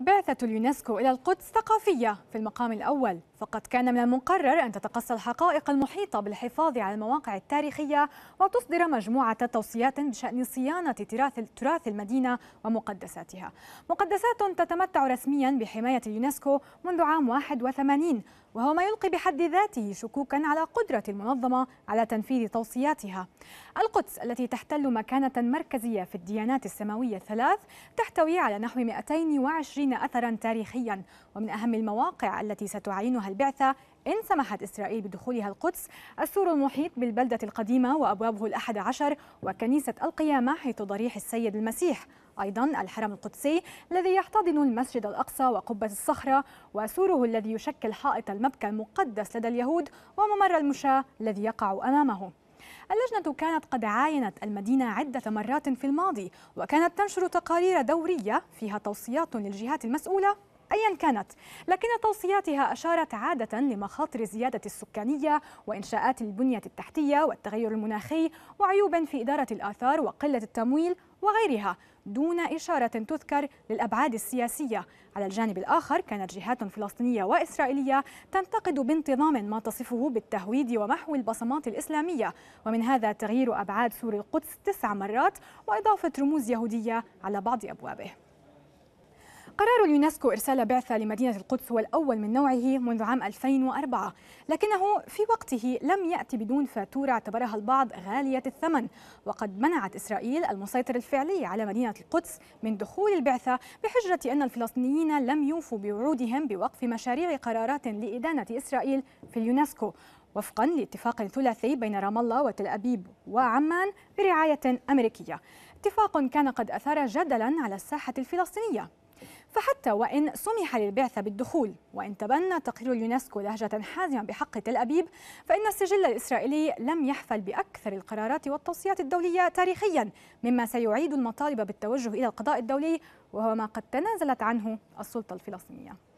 بعثة اليونسكو إلى القدس ثقافية في المقام الأول فقد كان من المقرر أن تتقصى الحقائق المحيطة بالحفاظ على المواقع التاريخية وتصدر مجموعة توصيات بشأن صيانة تراث المدينة ومقدساتها مقدسات تتمتع رسميا بحماية اليونسكو منذ عام 81 وهو ما يلقي بحد ذاته شكوكا على قدرة المنظمة على تنفيذ توصياتها القدس التي تحتل مكانة مركزية في الديانات السماوية الثلاث تحتوي على نحو 220 الفلسطينيين أثرا تاريخيا ومن أهم المواقع التي ستعينها البعثة إن سمحت إسرائيل بدخولها القدس السور المحيط بالبلدة القديمة وأبوابه الأحد عشر وكنيسة القيامة حيث ضريح السيد المسيح أيضا الحرم القدسي الذي يحتضن المسجد الأقصى وقبة الصخرة وسوره الذي يشكل حائط المبكى المقدس لدى اليهود وممر المشاة الذي يقع أمامه اللجنة كانت قد عاينت المدينة عدة مرات في الماضي وكانت تنشر تقارير دورية فيها توصيات للجهات المسؤولة أيا كانت لكن توصياتها أشارت عادة لمخاطر الزيادة السكانية وإنشاءات البنية التحتية والتغير المناخي وعيوب في إدارة الآثار وقلة التمويل وغيرها دون إشارة تذكر للأبعاد السياسية على الجانب الآخر كانت جهات فلسطينية وإسرائيلية تنتقد بانتظام ما تصفه بالتهويد ومحو البصمات الإسلامية ومن هذا تغيير أبعاد سور القدس تسع مرات وإضافة رموز يهودية على بعض أبوابه قرار اليونسكو إرسال بعثة لمدينة القدس هو الأول من نوعه منذ عام 2004 لكنه في وقته لم يأتي بدون فاتورة اعتبرها البعض غالية الثمن وقد منعت إسرائيل المسيطر الفعلي على مدينة القدس من دخول البعثة بحجة أن الفلسطينيين لم يوفوا بوعودهم بوقف مشاريع قرارات لإدانة إسرائيل في اليونسكو وفقا لاتفاق ثلاثي بين رام الله وتل أبيب وعمان برعاية أمريكية اتفاق كان قد أثار جدلا على الساحة الفلسطينية فحتى وإن سمح للبعثة بالدخول وإن تبنى تقرير اليونسكو لهجة حازمة بحق تل أبيب فإن السجل الإسرائيلي لم يحفل بأكثر القرارات والتوصيات الدولية تاريخيا مما سيعيد المطالب بالتوجه إلى القضاء الدولي وهو ما قد تنازلت عنه السلطة الفلسطينية